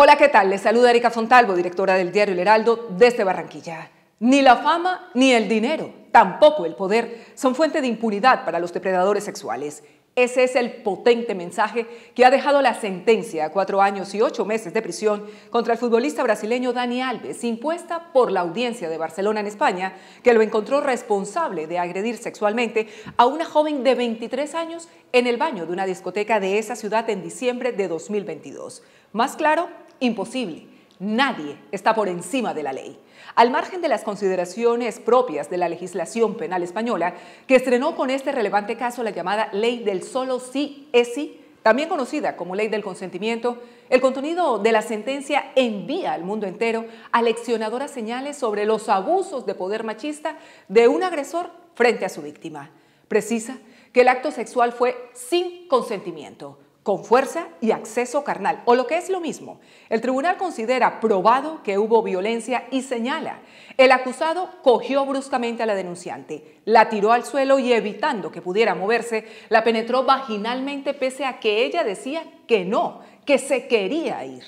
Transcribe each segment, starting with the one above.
Hola, ¿qué tal? Les saluda Erika Fontalvo, directora del diario El Heraldo, desde este Barranquilla. Ni la fama ni el dinero, tampoco el poder, son fuente de impunidad para los depredadores sexuales. Ese es el potente mensaje que ha dejado la sentencia a cuatro años y ocho meses de prisión contra el futbolista brasileño Dani Alves, impuesta por la audiencia de Barcelona en España, que lo encontró responsable de agredir sexualmente a una joven de 23 años en el baño de una discoteca de esa ciudad en diciembre de 2022. Más claro, Imposible. Nadie está por encima de la ley. Al margen de las consideraciones propias de la legislación penal española, que estrenó con este relevante caso la llamada Ley del Solo Sí es Sí, también conocida como Ley del Consentimiento, el contenido de la sentencia envía al mundo entero a leccionadoras señales sobre los abusos de poder machista de un agresor frente a su víctima. Precisa que el acto sexual fue sin consentimiento con fuerza y acceso carnal, o lo que es lo mismo. El tribunal considera probado que hubo violencia y señala, el acusado cogió bruscamente a la denunciante, la tiró al suelo y evitando que pudiera moverse, la penetró vaginalmente pese a que ella decía que no, que se quería ir.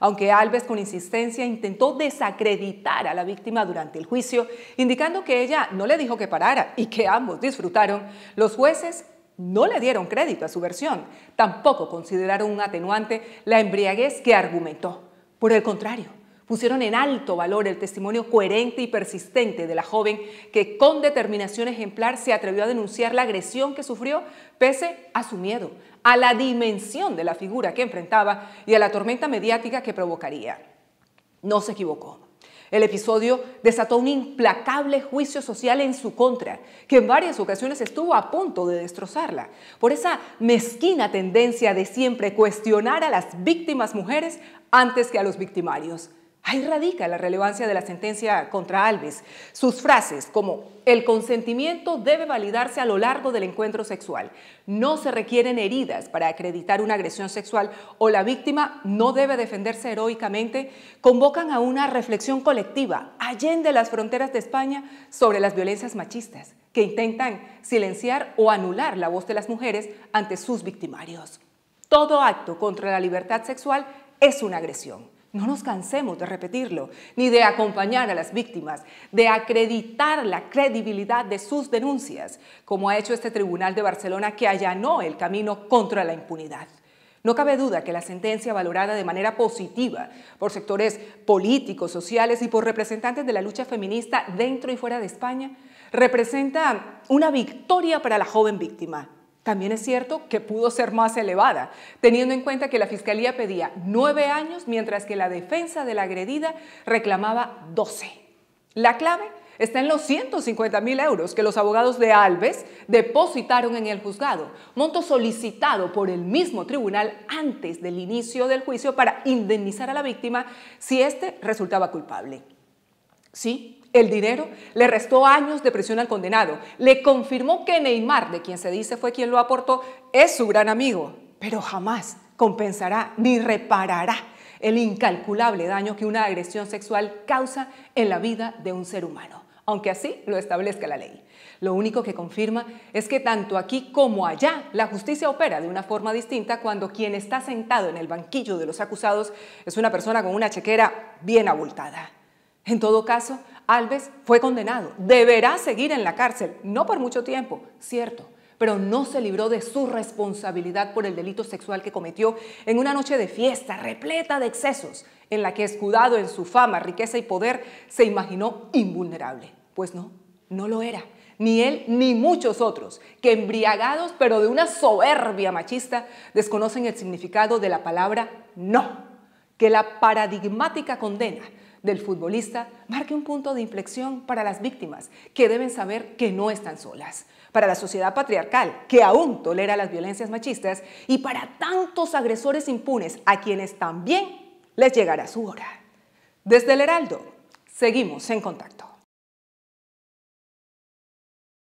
Aunque Alves con insistencia intentó desacreditar a la víctima durante el juicio, indicando que ella no le dijo que parara y que ambos disfrutaron, los jueces no le dieron crédito a su versión, tampoco consideraron un atenuante la embriaguez que argumentó. Por el contrario, pusieron en alto valor el testimonio coherente y persistente de la joven que con determinación ejemplar se atrevió a denunciar la agresión que sufrió pese a su miedo, a la dimensión de la figura que enfrentaba y a la tormenta mediática que provocaría. No se equivocó. El episodio desató un implacable juicio social en su contra, que en varias ocasiones estuvo a punto de destrozarla, por esa mezquina tendencia de siempre cuestionar a las víctimas mujeres antes que a los victimarios. Ahí radica la relevancia de la sentencia contra Alves. Sus frases como el consentimiento debe validarse a lo largo del encuentro sexual. No se requieren heridas para acreditar una agresión sexual o la víctima no debe defenderse heroicamente convocan a una reflexión colectiva allende las fronteras de España sobre las violencias machistas que intentan silenciar o anular la voz de las mujeres ante sus victimarios. Todo acto contra la libertad sexual es una agresión. No nos cansemos de repetirlo, ni de acompañar a las víctimas, de acreditar la credibilidad de sus denuncias, como ha hecho este Tribunal de Barcelona que allanó el camino contra la impunidad. No cabe duda que la sentencia valorada de manera positiva por sectores políticos, sociales y por representantes de la lucha feminista dentro y fuera de España representa una victoria para la joven víctima, también es cierto que pudo ser más elevada, teniendo en cuenta que la fiscalía pedía nueve años, mientras que la defensa de la agredida reclamaba 12. La clave está en los 150 mil euros que los abogados de Alves depositaron en el juzgado, monto solicitado por el mismo tribunal antes del inicio del juicio para indemnizar a la víctima si éste resultaba culpable. Sí, el dinero le restó años de prisión al condenado, le confirmó que Neymar, de quien se dice fue quien lo aportó, es su gran amigo, pero jamás compensará ni reparará el incalculable daño que una agresión sexual causa en la vida de un ser humano, aunque así lo establezca la ley. Lo único que confirma es que tanto aquí como allá la justicia opera de una forma distinta cuando quien está sentado en el banquillo de los acusados es una persona con una chequera bien abultada. En todo caso, Alves fue condenado, deberá seguir en la cárcel, no por mucho tiempo, cierto, pero no se libró de su responsabilidad por el delito sexual que cometió en una noche de fiesta repleta de excesos, en la que escudado en su fama, riqueza y poder, se imaginó invulnerable. Pues no, no lo era, ni él ni muchos otros, que embriagados pero de una soberbia machista, desconocen el significado de la palabra no, que la paradigmática condena del futbolista marque un punto de inflexión para las víctimas, que deben saber que no están solas, para la sociedad patriarcal, que aún tolera las violencias machistas, y para tantos agresores impunes a quienes también les llegará su hora. Desde el Heraldo, seguimos en contacto.